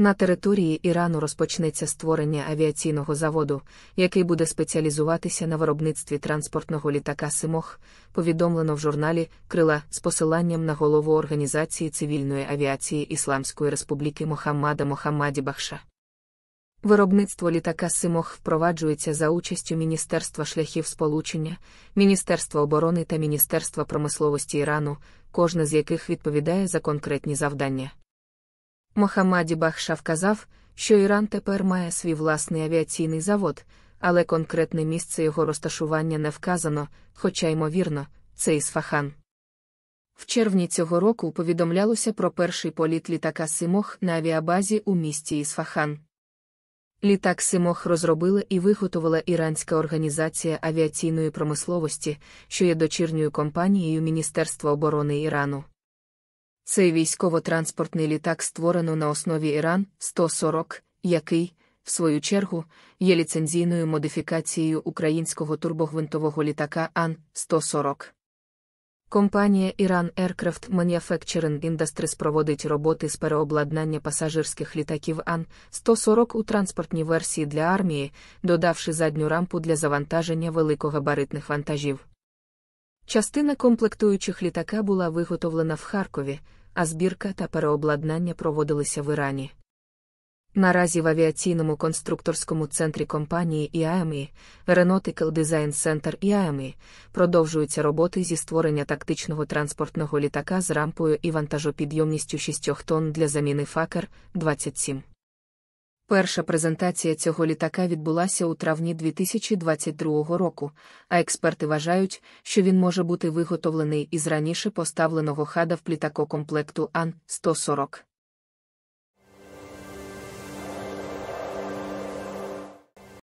На території Ірану розпочнеться створення авіаційного заводу, який буде спеціалізуватися на виробництві транспортного літака Симох, повідомлено в журналі Крила з посиланням на голову Організації цивільної авіації Ісламської Республіки Мохаммада Мохаммаді Бахша. Виробництво літака Симох впроваджується за участю Міністерства шляхів сполучення, Міністерства оборони та Міністерства промисловості Ірану, кожне з яких відповідає за конкретні завдання. Мохаммаді Бахша вказав, що Іран тепер має свій власний авіаційний завод, але конкретне місце його розташування не вказано, хоча, ймовірно, це Ісфахан. В червні цього року повідомлялося про перший політ літака Симох на авіабазі у місті Ісфахан. Літак Симох розробила і виготовила Іранська організація авіаційної промисловості, що є дочірньою компанією Міністерства оборони Ірану. Цей військово-транспортний літак створено на основі Іран 140, який, в свою чергу, є ліцензійною модифікацією українського турбогвинтового літака Ан-140. Компанія Iran Aircraft Manufacturing Industries проводить роботи з переобладнання пасажирських літаків Ан-140 у транспортній версії для армії, додавши задню рампу для завантаження великогабаритних вантажів. Частина комплектуючих літака була виготовлена в Харкові а збірка та переобладнання проводилися в Ірані. Наразі в авіаційному конструкторському центрі компанії IAMI, Aeronautical Design Center IAMI, продовжуються роботи зі створення тактичного транспортного літака з рампою і вантажопідйомністю 6 тонн для заміни Факер 27. Перша презентація цього літака відбулася у травні 2022 року, а експерти вважають, що він може бути виготовлений із раніше поставленого хада в літакокомплекту Ан 140.